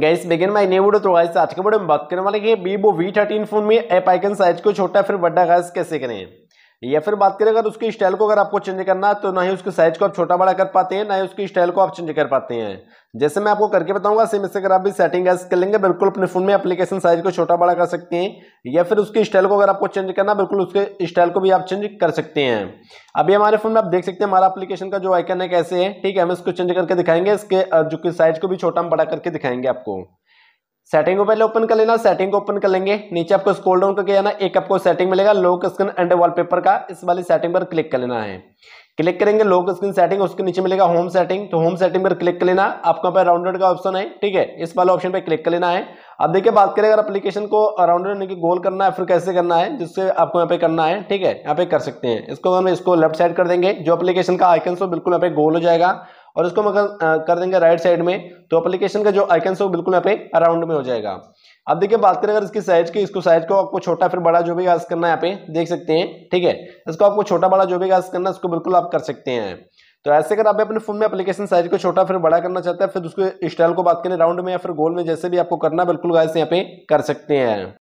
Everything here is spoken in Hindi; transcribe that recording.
gas begin my new video तो गाइस आज के वीडियो बात करने वाले कि वीवो वी थर्टीन फोन में ऐप आइकन साइज को छोटा फिर बड़ा गैस कैसे करें या फिर बात करें अगर उसकी स्टाइल को अगर आपको चेंज करना है तो ना ही उसके साइज को आप छोटा बड़ा कर पाते हैं ना ही उसकी स्टाइल को आप चेंज कर पाते हैं जैसे मैं आपको करके बताऊंगा सेम इससे अगर आप भी सेटिंग कर लेंगे बिल्कुल अपने फ़ोन में एप्लीकेशन साइज को छोटा बड़ा कर सकते हैं या फिर उसकी स्टाइल को अगर आपको चेंज करना बिल्कुल उसके स्टाइल को भी आप चेंज कर सकते हैं अभी हमारे फ़ोन में आप देख सकते हैं हमारा अपलीकेशन का जो आइकन है कैसे है ठीक है हम इसको चेंज करके दिखाएंगे इसके जो कि साइज को भी छोटा बड़ा करके दिखाएंगे आपको सेटिंग को पहले ओपन कर लेना सेटिंग को ओपन कर लेंगे नीचे आपको स्कोल डाउन करके जाना एक आपको सेटिंग मिलेगा लॉक स्क्रीन एंड वॉलपेपर का इस वाली सेटिंग पर क्लिक कर लेना है क्लिक करेंगे लॉक स्क्रीन सेटिंग उसके नीचे मिलेगा होम सेटिंग तो होम सेटिंग पर क्लिक कर लेना आपको यहाँ पर राउंडेड का ऑप्शन है ठीक है इस वाले ऑप्शन पर क्लिक कर लेना है अब देखिए बात करें अगर अपलीकेशन को राउंडेड यानी कि गोल करना है फिर कैसे करना है जिससे आपको यहाँ पे करना है ठीक है यहाँ पे कर सकते हैं इसको हम इसको लेफ्ट साइड कर देंगे जो अपलीकेशन का आइकन बिल्कुल यहाँ पे गोल हो जाएगा और इसको हम अगर कर देंगे राइट साइड में तो अप्लीकेशन का जो आइकन है वो बिल्कुल यहाँ पे अराउंड में हो जाएगा अब देखिए बात करें अगर इसकी साइज की इसको साइज को आपको छोटा फिर बड़ा जो भी गाज करना है यहाँ पे देख सकते हैं ठीक है इसको आपको छोटा बड़ा जो भी गाज करना है इसको बिल्कुल आप कर सकते हैं तो ऐसे अगर आप अपने फोन में एप्लीकेशन साइज को छोटा फिर बड़ा करना चाहते हैं फिर उसके स्टाइल को बात करें राउंड में या फिर गोल में जैसे भी आपको करना बिल्कुल गाइस यहाँ पे कर सकते हैं